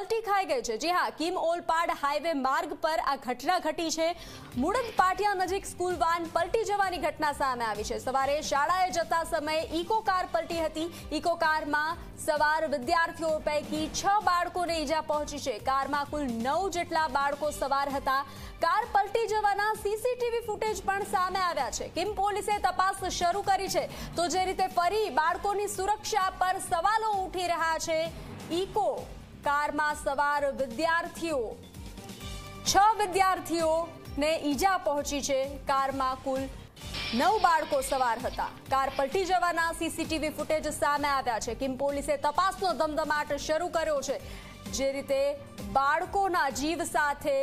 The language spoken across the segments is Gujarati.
પલટી ખાઈ ગઈ છે જી હા કિમ ઓલપાડ હાઈવે માર્ગ પર આ ઘટના ઘટી છે મુડદ પાટિયા નજીક સ્કૂલ વાન પલટી જવાની ઘટના સામે આવી છે સવારે શાળાએ જતા સમયે ઇકો કાર પલટી હતી ઇકો કારમાં સવાર વિદ્યાર્થીઓ પૈકી છ બાળકોને ઈજા પહોંચી છે કારમાં કુલ નવ જેટલા બાળકો સવાર હતા કાર પલટી જવાના સીસીટીવી ફૂટેજ પણ સામે આવ્યા છે કિમ પોલીસે તપાસ શરૂ કરી છે તો જે રીતે ફરી બાળકોની સુરક્ષા પર સવાલો ઉઠી રહ્યા છે ઇકો કારમાં સવાર વિદ્યાર્થીઓ છ વિદ્યાર્થીઓને ઈજા પહોંચી છે કારમાં કુલ નવ બાળકો સવાર હતા કાર પલટી જવાના સીસીટીવી ફૂટેજ સામે આવ્યા છે કિમ પોલીસે તપાસનો ધમધમાટ શરૂ કર્યો છે જે રીતે બાળકોના જીવ સાથે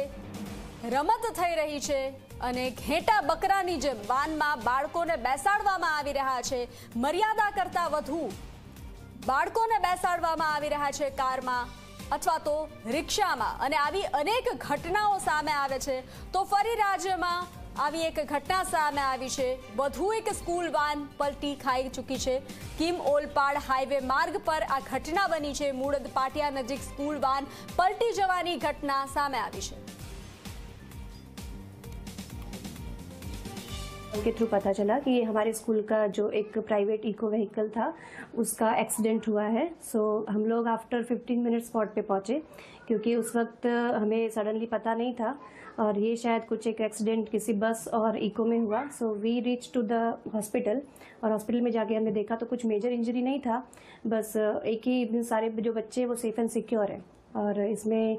રમત થઈ રહી છે અને ઘેટા બકરાની જેમ વાનમાં બાળકોને બેસાડવામાં આવી રહ્યા છે મર્યાદા કરતાં વધુ બાળકોને બેસાડવામાં આવી રહ્યા છે કારમાં અથવા તો રિક્ષામાં અને આવી અનેક ઘટનાઓ સામે આવે છે તો ફરી રાજ્યમાં આવી એક ઘટના સામે આવી છે વધુ એક સ્કૂલ વાન પલટી ખાઈ ચૂકી છે કિમ ઓલપાડ હાઈવે માર્ગ પર આ ઘટના બની છે મૂળદ પાટિયા નજીક સ્કૂલ વાન પલટી જવાની ઘટના સામે આવી છે के थ्रू पता चला कि ये हमारे स्कूल का जो एक प्राइवेट इको व्हीकल था उसका एक्सीडेंट हुआ है सो so, हम लोग आफ्टर 15 मिनट स्पॉट पे पहुँचे क्योंकि उस वक्त हमें सडनली पता नहीं था और ये शायद कुछ एक एक्सीडेंट किसी बस और इको में हुआ so we reach to the hospital और हॉस्पिटल में जाके हमने देखा तो कुछ मेजर इंजरी नहीं था बस एक ही सारे जो बच्चे वो सेफ एंड सिक्योर है और इसमें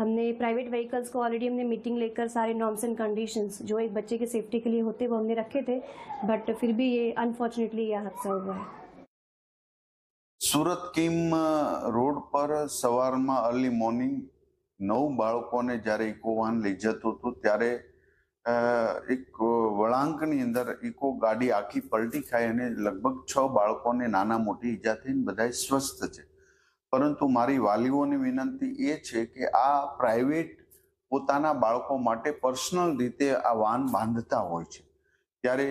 हमने प्राइवेट व्हीकल्स को ऑलरेडी हमने मीटिंग लेकर सारे नॉर्म्स एंड कंडीशंस जो एक बच्चे की सेफ्टी के लिए होते वो हमने रखे थे बट फिर भी ये अनफॉर्चुनेटली यह हादसा हुआ है સુરત કિમ રોડ પર સવારમાં અર્લી મોર્નિંગ નવ બાળકોને જ્યારે ઇકો વાહન લઈ જતું હતું ત્યારે એક વળાંકની અંદર ઇકો ગાડી આખી પલટી ખાઈ અને લગભગ છ બાળકોને નાના મોટી ઈજા થઈને બધાએ સ્વસ્થ છે પરંતુ મારી વાલીઓની વિનંતી એ છે કે આ પ્રાઇવેટ પોતાના બાળકો માટે પર્સનલ રીતે આ વાન બાંધતા હોય છે ત્યારે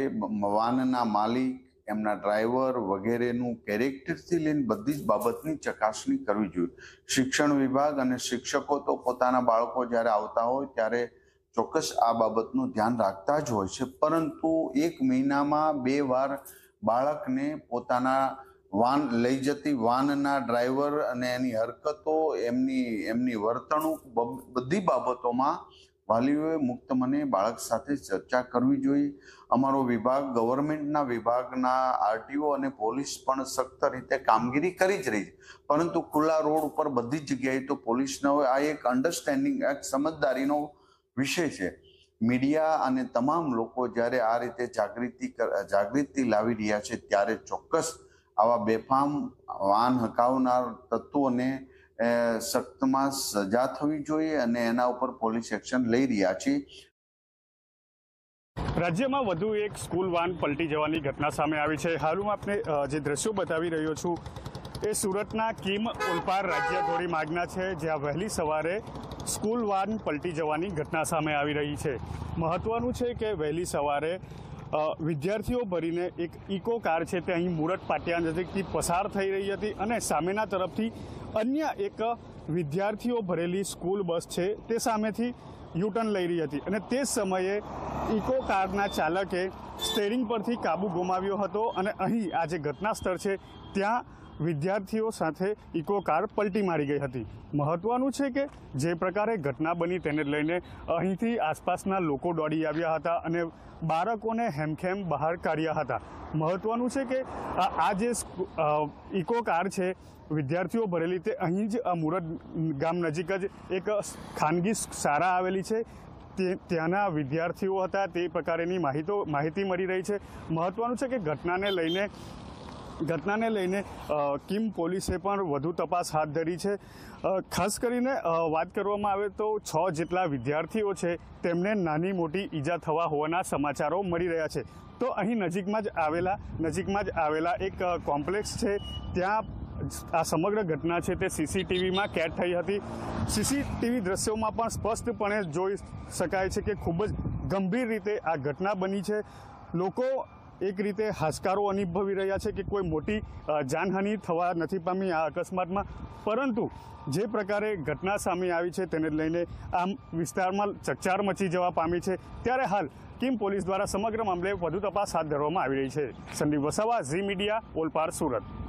વાનના માલિક એમના ડ્રાઈવર વગેરેનું કેરેક્ટરથી લઈને બધી જ બાબતની ચકાસણી કરવી જોઈએ શિક્ષણ વિભાગ અને શિક્ષકો તો પોતાના બાળકો જ્યારે આવતા હોય ત્યારે ચોક્કસ આ બાબતનું ધ્યાન રાખતા જ હોય છે પરંતુ એક મહિનામાં બે વાર બાળકને પોતાના વાન લઈ જતી વાનના ડ્રાઈવર અને એની હરકતો એમની એમની વર્તણૂક બધી બાબતોમાં વાલીઓએ મુક્ત મને બાળક સાથે ચર્ચા કરવી જોઈએ અમારો વિભાગ ગવર્મેન્ટના વિભાગના આરટીઓ અને પોલીસ પણ સખ્ત રીતે કામગીરી કરી જ રહી છે પરંતુ ખુલ્લા રોડ ઉપર બધી જગ્યાએ તો પોલીસ ન હોય આ એક અન્ડરસ્ટેન્ડિંગ એક સમજદારીનો વિષય છે મીડિયા અને તમામ લોકો જ્યારે આ રીતે જાગૃતિ જાગૃતિ લાવી રહ્યા છે ત્યારે ચોક્કસ આવા બેફામ વાહન હકાવનાર તત્વોને સખ્તમાં સજા થવી જોઈએ અને એના ઉપર પોલીસ એક્શન લઈ રહ્યા છે રાજ્યમાં વધુ એક સ્કૂલ વાન પલટી જવાની ઘટના સામે આવી છે હાલ હું આપને જે દ્રશ્યો બતાવી રહ્યો છું એ સુરતના કિમ ઓલપાર રાજ્ય ધોરી માર્ગના છે જ્યાં વહેલી સવારે સ્કૂલ વાન પલટી જવાની ઘટના સામે આવી રહી છે મહત્વનું છે કે વહેલી સવારે વિદ્યાર્થીઓ ભરીને એક ઇકો કાર છે તે અહીં મુરટ પાટિયા નજીકથી પસાર થઈ રહી હતી અને સામેના તરફથી અન્ય એક વિદ્યાર્થીઓ ભરેલી સ્કૂલ બસ છે તે સામેથી યુટર્ન લઈ રહી હતી અને તે સમયે ઇકો કારના ચાલકે સ્ટેરિંગ પરથી કાબુ ગુમાવ્યો હતો અને અહીં આ જે ઘટના સ્થળ છે ત્યાં વિદ્યાર્થીઓ સાથે ઇકો કાર પલટી મારી ગઈ હતી મહત્વનું છે કે જે પ્રકારે ઘટના બની તેને લઈને અહીંથી આસપાસના લોકો દોડી આવ્યા હતા અને બાળકોને હેમખેમ બહાર કાઢ્યા હતા મહત્વનું છે કે આ જે ઇકો કાર છે વિદ્યાર્થીઓ ભરેલી તે અહીં જ આ મુરત ગામ નજીક જ એક ખાનગી શાળા આવેલી આવેલી છે તે ત્યાંના વિદ્યાર્થીઓ હતા તે પ્રકારેની માહિતો માહિતી મળી રહી છે મહત્ત્વનું છે કે ઘટનાને લઈને ઘટનાને લઈને કિમ પોલીસે પણ વધુ તપાસ હાથ ધરી છે ખાસ કરીને વાત કરવામાં આવે તો છ જેટલા વિદ્યાર્થીઓ છે તેમને નાની મોટી ઈજા થવા હોવાના સમાચારો મળી રહ્યા છે તો અહીં નજીકમાં જ આવેલા નજીકમાં જ આવેલા એક કોમ્પ્લેક્સ છે ત્યાં આ સમગ્ર ઘટના છે તે સીસીટીવીમાં કેદ થઈ હતી સીસીટીવી દ્રશ્યોમાં પણ સ્પષ્ટપણે જોઈ શકાય છે કે ખૂબ જ ગંભીર રીતે આ ઘટના બની છે લોકો એક રીતે હાશકારો અનુભવી રહ્યા છે કે કોઈ મોટી જાનહાનિ થવા નથી પામી આ અકસ્માતમાં પરંતુ જે પ્રકારે ઘટના સામે આવી છે તેને લઈને આમ વિસ્તારમાં ચકચાર મચી જવા પામી છે ત્યારે હાલ કિમ પોલીસ દ્વારા સમગ્ર મામલે વધુ તપાસ હાથ ધરવામાં આવી રહી છે સંદીપ વસાવા ઝી મીડિયા ઓલપાર સુરત